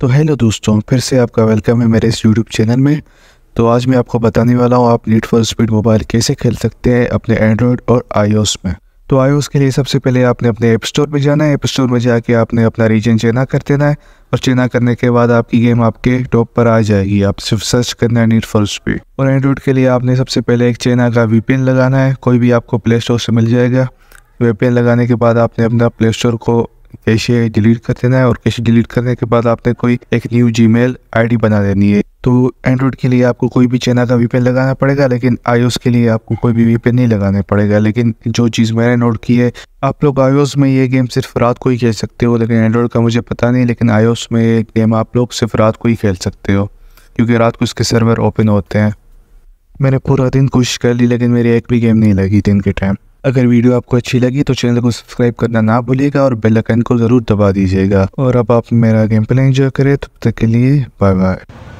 तो हेलो दोस्तों फिर से आपका वेलकम है मेरे इस यूट्यूब चैनल में तो आज मैं आपको बताने वाला हूँ आप नीट फॉर स्पीड मोबाइल कैसे खेल सकते हैं अपने एंड्रॉयड और आईओएस में तो आईओएस के लिए सबसे पहले आपने अपने ऐप स्टोर पर जाना है ऐप स्टोर में जाके आपने अपना रीजन चेना कर देना है और चेना करने के बाद आपकी गेम आपके टॉप पर आ जाएगी आप सिर्फ सर्च करना है नीट फॉर स्पीड और एंड्रॉयड के लिए आपने सबसे पहले एक चेना का वी लगाना है कोई भी आपको प्ले स्टोर से मिल जाएगा वी लगाने के बाद आपने अपना प्ले स्टोर को कैसे डिलीट कर देना है और कैशे डिलीट करने के बाद आपने कोई एक न्यू जी मेल बना देनी है तो एंड्रॉयड के लिए आपको कोई भी चेना का वीपीएन लगाना पड़ेगा लेकिन आईओएस के लिए आपको कोई भी वीपीएन नहीं लगाना पड़ेगा लेकिन जो चीज़ मैंने नोट की है आप लोग आईओएस में ये गेम सिर्फ रात को ही खेल सकते हो लेकिन एंड्रॉयड का मुझे पता नहीं लेकिन आईओएस में ये गेम आप लोग सिर्फ रात को ही खेल सकते हो क्योंकि रात को इसके सर्वर ओपन होते हैं मैंने पूरा दिन कोशिश कर ली लेकिन मेरी एक भी गेम नहीं लगी दिन के टाइम अगर वीडियो आपको अच्छी लगी तो चैनल को सब्सक्राइब करना ना भूलिएगा और बेल आइकन को ज़रूर दबा दीजिएगा और अब आप मेरा गेम प्ले इंजॉय करें तब तक के लिए बाय बाय